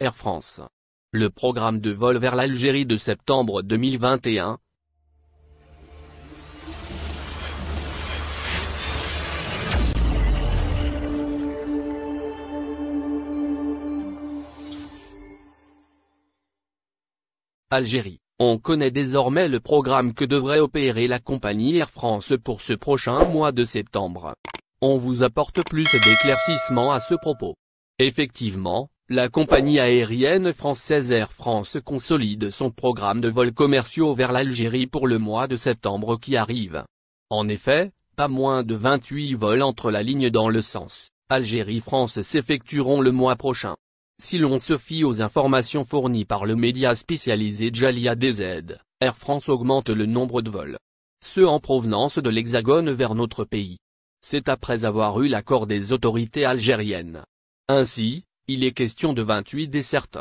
Air France. Le programme de vol vers l'Algérie de septembre 2021, Algérie. On connaît désormais le programme que devrait opérer la compagnie Air France pour ce prochain mois de septembre. On vous apporte plus d'éclaircissements à ce propos. Effectivement, la compagnie aérienne française Air France consolide son programme de vols commerciaux vers l'Algérie pour le mois de septembre qui arrive. En effet, pas moins de 28 vols entre la ligne dans le sens Algérie-France s'effectueront le mois prochain. Si l'on se fie aux informations fournies par le média spécialisé Jalia DZ, Air France augmente le nombre de vols. Ceux en provenance de l'Hexagone vers notre pays. C'est après avoir eu l'accord des autorités algériennes. Ainsi, il est question de 28 dessertes.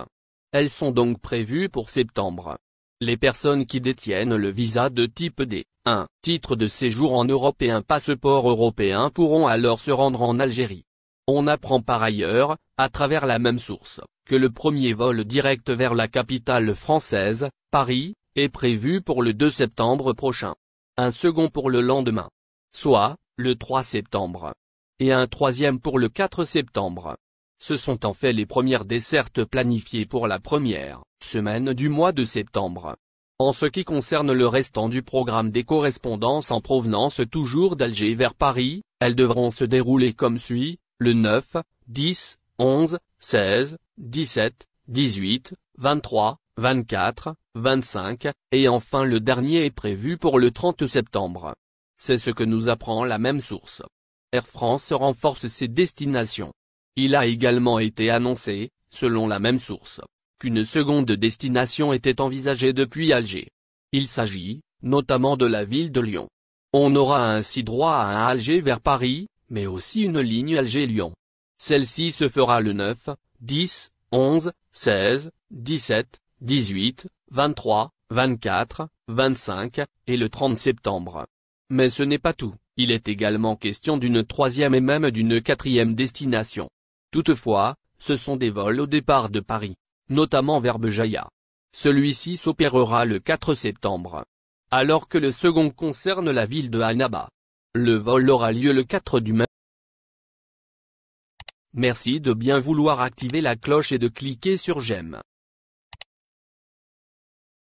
Elles sont donc prévues pour septembre. Les personnes qui détiennent le visa de type D, un titre de séjour en Europe et un passeport européen pourront alors se rendre en Algérie. On apprend par ailleurs, à travers la même source, que le premier vol direct vers la capitale française, Paris, est prévu pour le 2 septembre prochain. Un second pour le lendemain. Soit, le 3 septembre. Et un troisième pour le 4 septembre. Ce sont en fait les premières dessertes planifiées pour la première semaine du mois de septembre. En ce qui concerne le restant du programme des correspondances en provenance toujours d'Alger vers Paris, elles devront se dérouler comme suit, le 9, 10, 11, 16, 17, 18, 23, 24, 25, et enfin le dernier est prévu pour le 30 septembre. C'est ce que nous apprend la même source. Air France renforce ses destinations. Il a également été annoncé, selon la même source, qu'une seconde destination était envisagée depuis Alger. Il s'agit, notamment de la ville de Lyon. On aura ainsi droit à un Alger vers Paris, mais aussi une ligne Alger-Lyon. Celle-ci se fera le 9, 10, 11, 16, 17, 18, 23, 24, 25, et le 30 septembre. Mais ce n'est pas tout, il est également question d'une troisième et même d'une quatrième destination. Toutefois, ce sont des vols au départ de Paris, notamment vers Bejaïa. Celui-ci s'opérera le 4 septembre. Alors que le second concerne la ville de Annaba. Le vol aura lieu le 4 du même. Merci de bien vouloir activer la cloche et de cliquer sur j'aime.